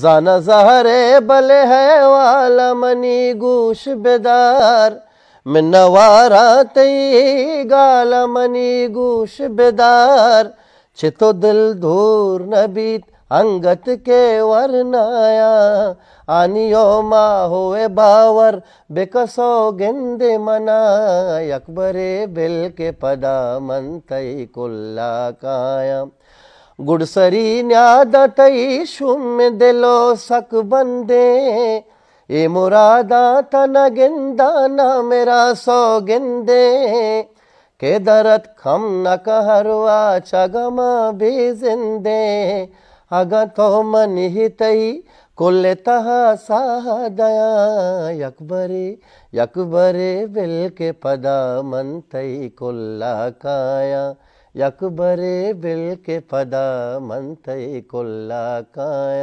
जाना जहरे बल है वाला मनी गुश बेदार मैं तई गाला मनी गूश बेदार छितो दिल धूर न बीत अंगत के वरनाया आनियो मा होए बावर बेकसो गिंद मना अकबरे बिल के पदा मन तई कुल्ला काया गुड़सरी न्यादत शुम दिलो सक बंदे ए मुरादा तन गिंदा न मेरा सो गिंदे के दरत खम न कहरुआ चगमा भी जिंदे अग तो मन ही तई कुल तहा दया यकबरे यकबरे बिल के पदा मन तई कुल्ला काया ಅಕ್ಬರೇ ಬಿಲ್ ಕೆ ಪದ ಮಂಥೈ ಕೊಲ್ಲ ಕಾಯ